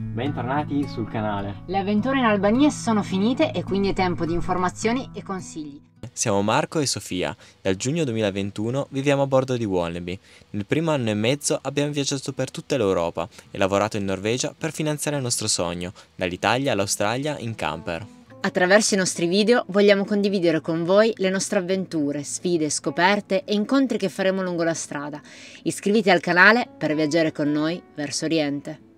Bentornati sul canale. Le avventure in Albania sono finite e quindi è tempo di informazioni e consigli. Siamo Marco e Sofia. Dal giugno 2021 viviamo a bordo di Wannabe. Nel primo anno e mezzo abbiamo viaggiato per tutta l'Europa e lavorato in Norvegia per finanziare il nostro sogno, dall'Italia all'Australia in camper. Attraverso i nostri video vogliamo condividere con voi le nostre avventure, sfide, scoperte e incontri che faremo lungo la strada. Iscriviti al canale per viaggiare con noi verso Oriente.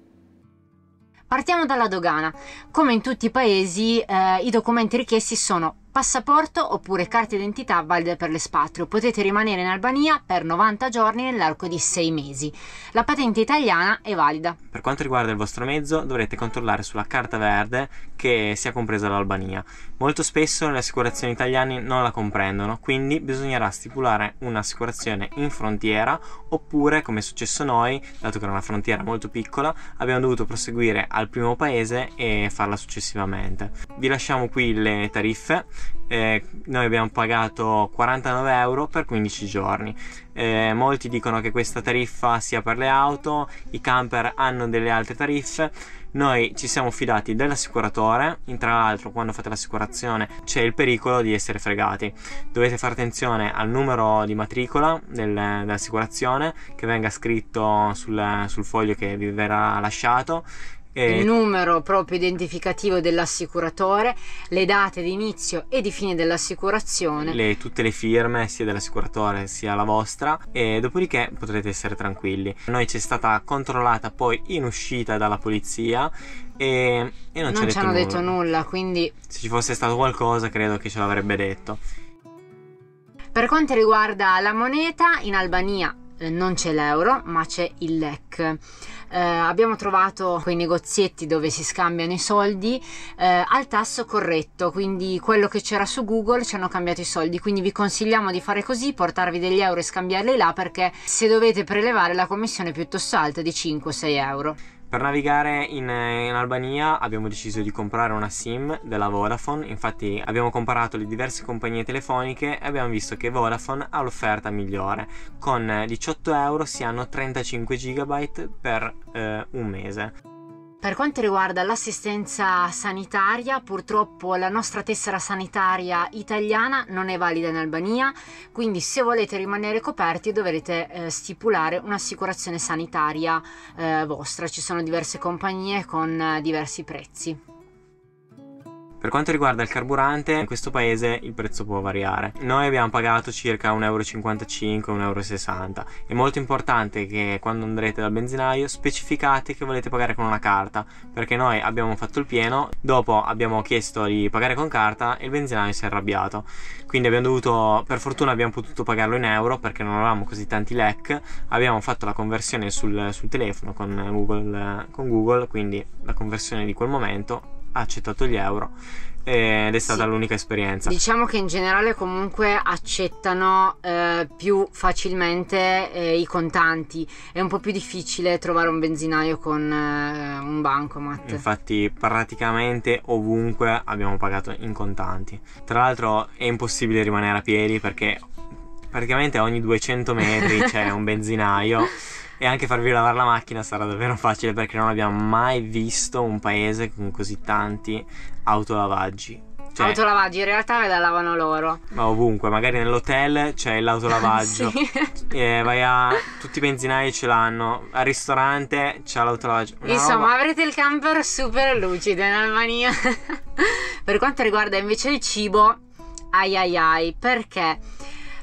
Partiamo dalla dogana. Come in tutti i paesi, eh, i documenti richiesti sono Passaporto oppure carta d'identità valida per l'espatrio. Potete rimanere in Albania per 90 giorni nell'arco di 6 mesi. La patente italiana è valida. Per quanto riguarda il vostro mezzo, dovrete controllare sulla carta verde che sia compresa l'Albania. Molto spesso le assicurazioni italiane non la comprendono, quindi bisognerà stipulare un'assicurazione in frontiera oppure, come è successo noi, dato che era una frontiera molto piccola, abbiamo dovuto proseguire al primo paese e farla successivamente. Vi lasciamo qui le tariffe eh, noi abbiamo pagato 49 euro per 15 giorni. Eh, molti dicono che questa tariffa sia per le auto, i camper hanno delle altre tariffe. Noi ci siamo fidati dell'assicuratore, tra l'altro quando fate l'assicurazione c'è il pericolo di essere fregati. Dovete fare attenzione al numero di matricola del, dell'assicurazione che venga scritto sul, sul foglio che vi verrà lasciato e... Il numero proprio identificativo dell'assicuratore, le date di inizio e di fine dell'assicurazione, le, tutte le firme sia dell'assicuratore sia la vostra, e dopodiché potrete essere tranquilli. Noi c'è stata controllata poi in uscita dalla polizia e, e non, non ci hanno detto nulla. Quindi, se ci fosse stato qualcosa, credo che ce l'avrebbe detto. Per quanto riguarda la moneta, in Albania eh, non c'è l'euro ma c'è il LEC. Eh, abbiamo trovato quei negozietti dove si scambiano i soldi eh, al tasso corretto, quindi quello che c'era su Google ci hanno cambiato i soldi, quindi vi consigliamo di fare così, portarvi degli euro e scambiarli là perché se dovete prelevare la commissione è piuttosto alta di 5-6 euro. Per navigare in, in, Albania abbiamo deciso di comprare una SIM della Vodafone, infatti abbiamo comparato le diverse compagnie telefoniche e abbiamo visto che Vodafone ha l'offerta migliore, con 18 euro si hanno 35 GB per eh, un mese. Per quanto riguarda l'assistenza sanitaria, purtroppo la nostra tessera sanitaria italiana non è valida in Albania, quindi se volete rimanere coperti dovrete eh, stipulare un'assicurazione sanitaria eh, vostra. Ci sono diverse compagnie con eh, diversi prezzi. Per quanto riguarda il carburante, in questo paese il prezzo può variare. Noi abbiamo pagato circa 1,55 euro, 1,60 euro. È molto importante che quando andrete dal benzinaio specificate che volete pagare con una carta, perché noi abbiamo fatto il pieno, dopo abbiamo chiesto di pagare con carta e il benzinaio si è arrabbiato. Quindi abbiamo dovuto, per fortuna abbiamo potuto pagarlo in euro perché non avevamo così tanti lec, abbiamo fatto la conversione sul, sul telefono con Google, con Google, quindi la conversione di quel momento ha accettato gli euro ed è stata sì. l'unica esperienza. Diciamo che in generale comunque accettano eh, più facilmente eh, i contanti, è un po' più difficile trovare un benzinaio con eh, un bancomat. Infatti praticamente ovunque abbiamo pagato in contanti. Tra l'altro è impossibile rimanere a piedi perché praticamente ogni 200 metri c'è un benzinaio e anche farvi lavare la macchina sarà davvero facile perché non abbiamo mai visto un paese con così tanti autolavaggi. Cioè, autolavaggi in realtà me la lavano loro. Ma ovunque, magari nell'hotel c'è l'autolavaggio. sì. eh, vai a tutti i benzinai ce l'hanno, al ristorante c'è l'autolavaggio. Una Insomma, roba... avrete il camper super lucido in Albania. per quanto riguarda invece il cibo, ai ai ai, perché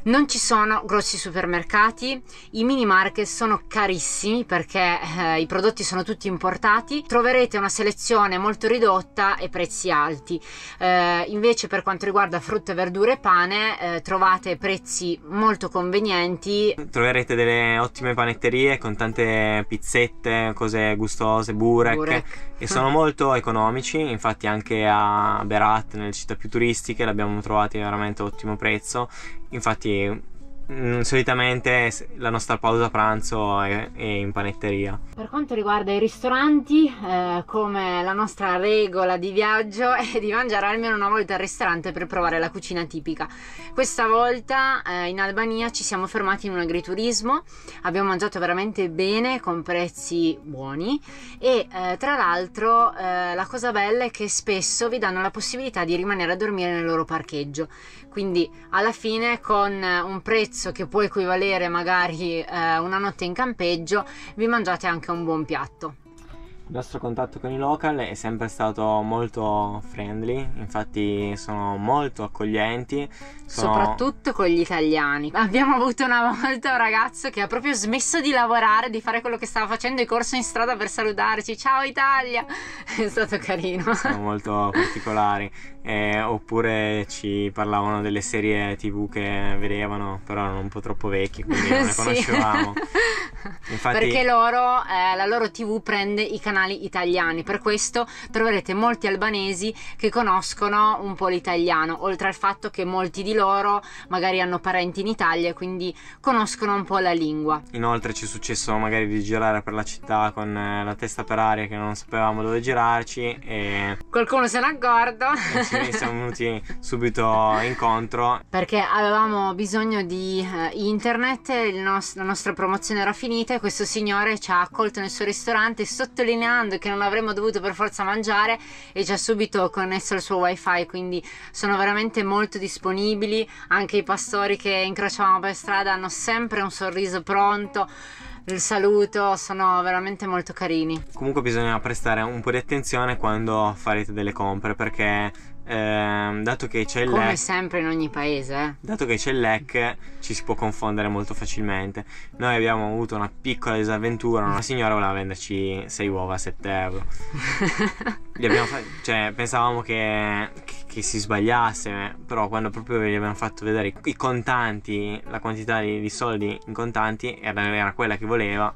non ci sono grossi supermercati, i mini market sono carissimi perché eh, i prodotti sono tutti importati, troverete una selezione molto ridotta e prezzi alti. Eh, invece per quanto riguarda frutta, verdure e pane eh, trovate prezzi molto convenienti. Troverete delle ottime panetterie con tante pizzette, cose gustose, burek, burek. e sono molto economici, infatti anche a Berat, nelle città più turistiche, l'abbiamo trovati veramente a ottimo prezzo Infatti Mm, solitamente la nostra pausa pranzo è, è, in panetteria. Per quanto riguarda i ristoranti, eh, come la nostra regola di viaggio è di mangiare almeno una volta al ristorante per provare la cucina tipica. Questa volta eh, in Albania ci siamo fermati in un agriturismo, abbiamo mangiato veramente bene con prezzi buoni e eh, tra l'altro eh, la cosa bella è che spesso vi danno la possibilità di rimanere a dormire nel loro parcheggio. Quindi alla fine con un prezzo pranzo che può equivalere magari eh, una notte in campeggio, vi mangiate anche un buon piatto. Il nostro contatto con i local è sempre stato molto friendly, infatti sono molto accoglienti. Sono... Soprattutto con gli italiani. Abbiamo avuto una volta un ragazzo che ha proprio smesso di lavorare, di fare quello che stava facendo, e corso in strada per salutarci. Ciao Italia! È stato carino. Sono molto particolari eh, oppure ci parlavano delle serie tv che vedevano, però erano un po' troppo vecchie, quindi non le conoscevamo. Infatti... Perché loro, eh, la loro tv prende i canali italiani, per questo troverete molti albanesi che conoscono un po' l'italiano, oltre al fatto che molti di loro magari hanno parenti in Italia quindi conoscono un po' la lingua. Inoltre ci è successo magari di girare per la città con eh, la testa per aria che non sapevamo dove girarci e... Qualcuno se ne accorto. Eh sì, siamo venuti subito incontro. Perché avevamo bisogno di eh, internet, nos- la nostra promozione era finita e questo signore ci ha accolto nel suo ristorante sottolineando che non avremmo dovuto per forza mangiare e ci ha subito connesso al suo wifi, quindi sono veramente molto disponibili, anche i pastori che incrociavamo per strada hanno sempre un sorriso pronto il saluto, sono veramente molto carini. Comunque bisogna prestare un po' di attenzione quando farete delle compere perché eh, dato che c'è il Come LEC, sempre in ogni paese, eh. dato che c'è il LEC, ci si può confondere molto facilmente. Noi abbiamo avuto una piccola disavventura. Una signora voleva venderci 6 uova a 7 euro. fa- cioè, pensavamo che, che che si sbagliasse, eh, però quando proprio gli abbiamo fatto vedere i contanti, la quantità di, di soldi in contanti era, era, quella che voleva,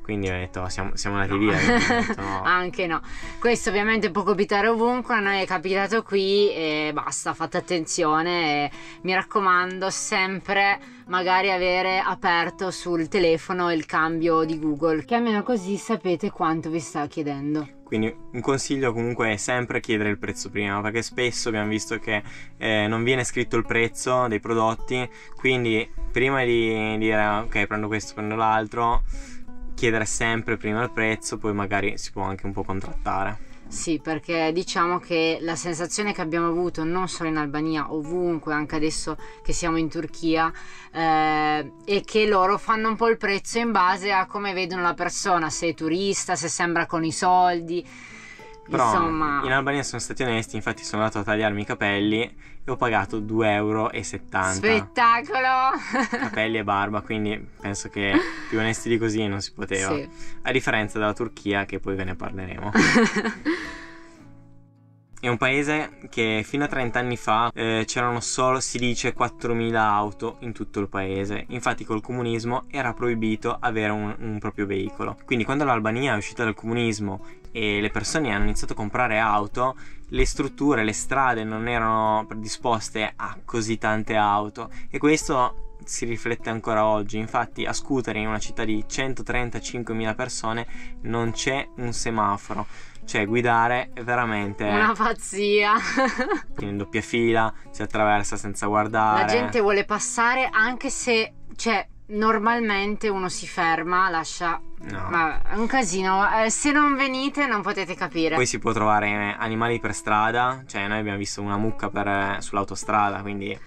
quindi ho detto oh, siamo, siamo, andati no. via. Detto, no. Anche no, questo ovviamente può capitare ovunque, a noi è capitato qui e basta, fate attenzione, mi raccomando sempre magari avere aperto sul telefono il cambio di Google, che almeno così sapete quanto vi sta chiedendo. Quindi un consiglio comunque è sempre chiedere il prezzo prima, perché spesso abbiamo visto che eh, non viene scritto il prezzo dei prodotti, quindi prima di dire ok prendo questo, prendo l'altro, chiedere sempre prima il prezzo, poi magari si può anche un po' contrattare. Sì, perché diciamo che la sensazione che abbiamo avuto non solo in Albania, ovunque, anche adesso che siamo in Turchia, eh, è che loro fanno un po' il prezzo in base a come vedono la persona, se è turista, se sembra con i soldi. Però Insomma... in Albania sono stati onesti, infatti sono andato a tagliarmi i capelli e ho pagato 2,70 euro. Spettacolo! capelli e barba, quindi penso che più onesti di così non si poteva. Sì. A differenza della Turchia, che poi ve ne parleremo. È un paese che fino a 30 anni fa eh, c'erano solo, si dice, 4.000 auto in tutto il paese. Infatti col comunismo era proibito avere un, un proprio veicolo. Quindi quando l'Albania è uscita dal comunismo e le persone hanno iniziato a comprare auto, le strutture, le strade non erano predisposte a così tante auto e questo si riflette ancora oggi. Infatti a Scutari, in una città di 135.000 persone, non c'è un semaforo. Cioè, guidare è veramente una pazzia. in doppia fila, si attraversa senza guardare. La gente vuole passare anche se, cioè, normalmente uno si ferma, lascia No. Ma è un casino. Eh, se non venite non potete capire. Poi si può trovare animali per strada. Cioè, noi abbiamo visto una mucca per, eh, sull'autostrada, quindi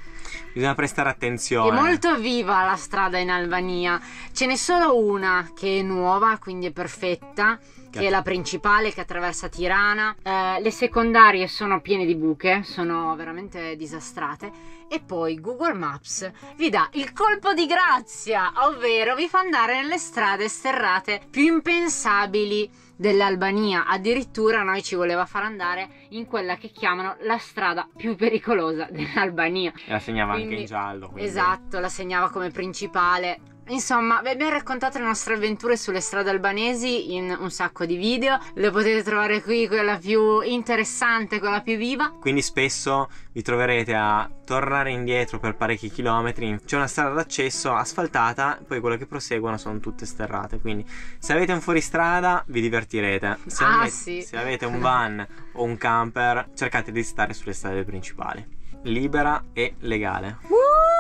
bisogna prestare attenzione. È molto viva la strada in Albania. Ce n'è solo una che è nuova, quindi è perfetta, che è la principale che attraversa Tirana. Eh, le secondarie sono piene di buche, sono veramente disastrate. E poi Google Maps vi dà il colpo di grazia, ovvero vi fa andare nelle strade sterrate più impensabili dell'Albania. Addirittura noi ci voleva far andare in quella che chiamano la strada più pericolosa dell'Albania. E la segnava quindi, anche in giallo. Quindi. Esatto, la segnava come principale Insomma, vi abbiamo raccontato le nostre avventure sulle strade albanesi in un sacco di video, le potete trovare qui quella più interessante, quella più viva. Quindi spesso vi troverete a tornare indietro per parecchi chilometri, c'è una strada d'accesso asfaltata, poi quelle che proseguono sono tutte sterrate, quindi se avete un fuoristrada vi divertirete, se, ah, avete, sì. se avete un van o un camper cercate di stare sulle strade principali, libera e legale. Uh!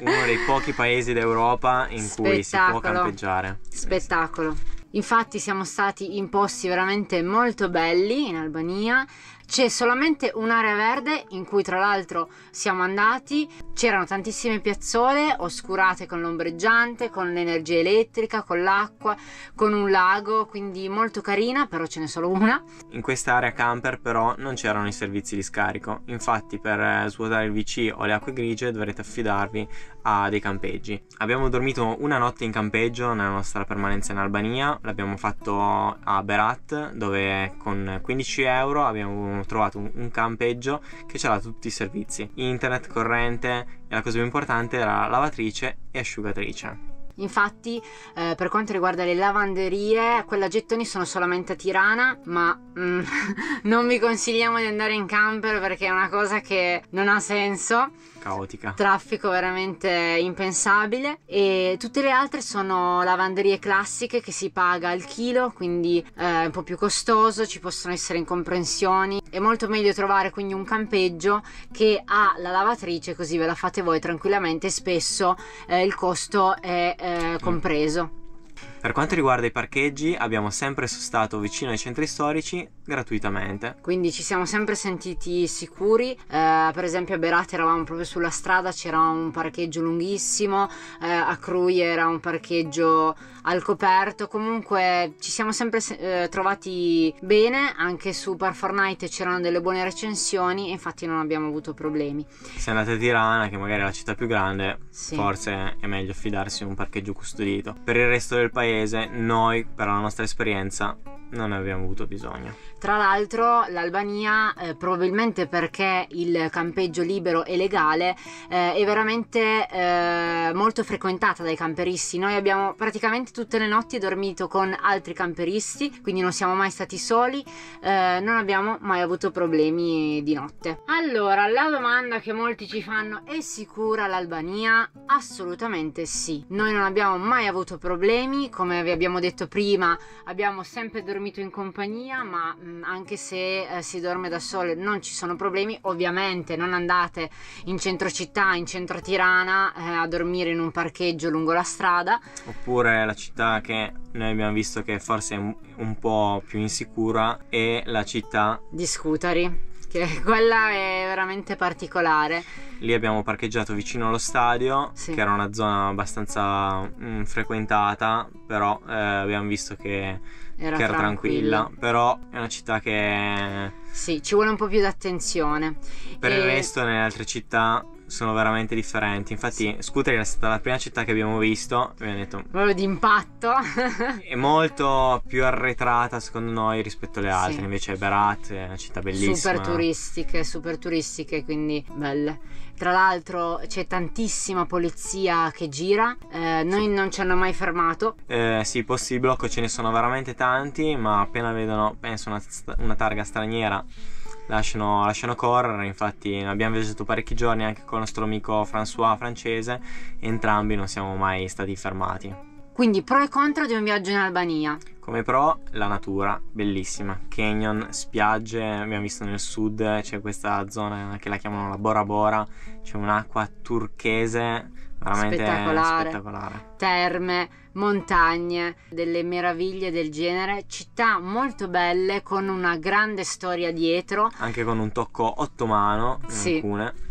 uno dei pochi paesi d'Europa in Spettacolo. cui si può campeggiare. Spettacolo. Infatti siamo stati in posti veramente molto belli in Albania c'è solamente un'area verde in cui tra l'altro siamo andati, c'erano tantissime piazzole oscurate con l'ombreggiante, con l'energia elettrica, con l'acqua, con un lago, quindi molto carina, però ce n'è solo una. In quest'area camper però non c'erano i servizi di scarico, infatti per eh, svuotare il WC o le acque grigie dovrete affidarvi a dei campeggi. Abbiamo dormito una notte in campeggio nella nostra permanenza in Albania, l'abbiamo fatto a Berat dove con 15 euro abbiamo trovato un campeggio che c'era tutti i servizi, internet, corrente e la cosa più importante era lavatrice e asciugatrice. Infatti, eh, per quanto riguarda le lavanderie, quella gettoni sono solamente a Tirana, ma mm, non vi consigliamo di andare in camper perché è una cosa che non ha senso. Caotica. Traffico veramente impensabile. E tutte le altre sono lavanderie classiche che si paga al chilo, quindi eh, è un po' più costoso, ci possono essere incomprensioni. È molto meglio trovare quindi un campeggio che ha la lavatrice, così ve la fate voi tranquillamente. Spesso eh, il costo è eh, compreso. Per quanto riguarda i parcheggi, abbiamo sempre stato vicino ai centri storici gratuitamente. Quindi ci siamo sempre sentiti sicuri. Eh, per esempio a Berate eravamo proprio sulla strada, c'era un parcheggio lunghissimo, eh, a Crui era un parcheggio al coperto. Comunque ci siamo sempre eh, trovati bene, anche su Par c'erano delle buone recensioni e infatti non abbiamo avuto problemi. Se andate a Tirana, che magari è la città più grande, sì. forse è meglio affidarsi a un parcheggio custodito. Per il resto del paese paese, noi per la nostra esperienza non ne abbiamo avuto bisogno. Tra l'altro l'Albania, eh, probabilmente perché il campeggio libero e legale, eh, è veramente eh, molto frequentata dai camperisti. Noi abbiamo praticamente tutte le notti dormito con altri camperisti, quindi non siamo mai stati soli, eh, non abbiamo mai avuto problemi di notte. Allora, la domanda che molti ci fanno, è sicura l'Albania? Assolutamente sì. Noi non abbiamo mai avuto problemi, come vi abbiamo detto prima, abbiamo sempre dormito in compagnia, ma mm, Ehm, anche se eh, si dorme da sole non ci sono problemi, ovviamente non andate in centro città, in centro Tirana eh, a dormire in un parcheggio lungo la strada. Oppure la città che noi abbiamo visto che forse è un po' più insicura è la città di Scutari quella è veramente particolare. Lì abbiamo parcheggiato vicino allo stadio, sì. che era una zona abbastanza mh, mm, frequentata, però eh, abbiamo visto che era, era tranquilla. Però è una città che... Sì, ci vuole un po' più di attenzione. Per e... il resto nelle altre città sono veramente differenti. Infatti, sì. Scuteri è stata la prima città che abbiamo visto. Abbiamo detto. Proprio d'impatto. è molto più arretrata, secondo noi, rispetto alle altre. Sì. Invece, Berat è una città bellissima. Super turistiche, super turistiche, quindi belle. Tra l'altro c'è tantissima polizia che gira, eh, noi sì. non ci hanno mai fermato. Eh, sì, posti di blocco ce ne sono veramente tanti, ma appena vedono, penso, una, una targa straniera lasciano, lasciano correre, infatti ne abbiamo viaggiato parecchi giorni anche con il nostro amico François francese, entrambi non siamo mai stati fermati. Quindi pro e contro di un viaggio in Albania. Come pro la natura, bellissima. Canyon, spiagge, abbiamo visto nel sud c'è questa zona che la chiamano la Bora Bora, c'è un'acqua turchese veramente spettacolare. spettacolare. Terme, montagne, delle meraviglie del genere, città molto belle con una grande storia dietro. Anche con un tocco ottomano sì. alcune.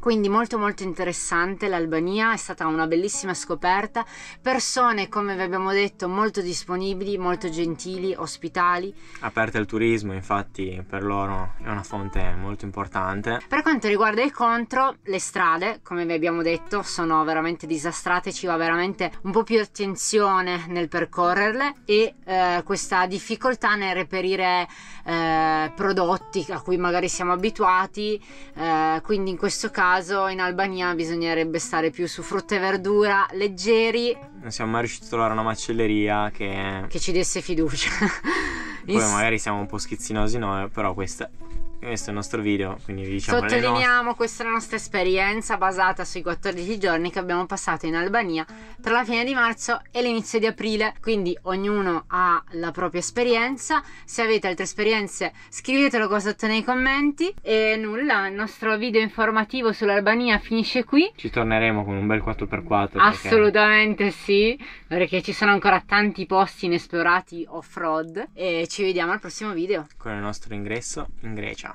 Quindi molto molto interessante l'Albania, è stata una bellissima scoperta, persone come vi abbiamo detto molto disponibili, molto gentili, ospitali. Aperte al turismo infatti per loro è una fonte molto importante. Per quanto riguarda il contro, le strade come vi abbiamo detto sono veramente disastrate, ci va veramente un po' più attenzione nel percorrerle e eh, questa difficoltà nel reperire eh, prodotti a cui magari siamo abituati, eh, quindi in questo caso caso in Albania bisognerebbe stare più su frutta e verdura leggeri. Non siamo mai riusciti a trovare una macelleria che... che ci desse fiducia. Poi magari siamo un po' schizzinosi noi, però questa questo è il nostro video, quindi vi diciamo Sottolineiamo questa nostra esperienza basata sui 14 giorni che abbiamo passato in Albania tra la fine di marzo e l'inizio di aprile, quindi ognuno ha la propria esperienza, se avete altre esperienze scrivetelo qua sotto nei commenti e nulla, il nostro video informativo sull'Albania finisce qui. Ci torneremo con un bel 4x4. Assolutamente perché... sì, perché ci sono ancora tanti posti inesplorati off-road e ci vediamo al prossimo video. Con il nostro ingresso in Grecia.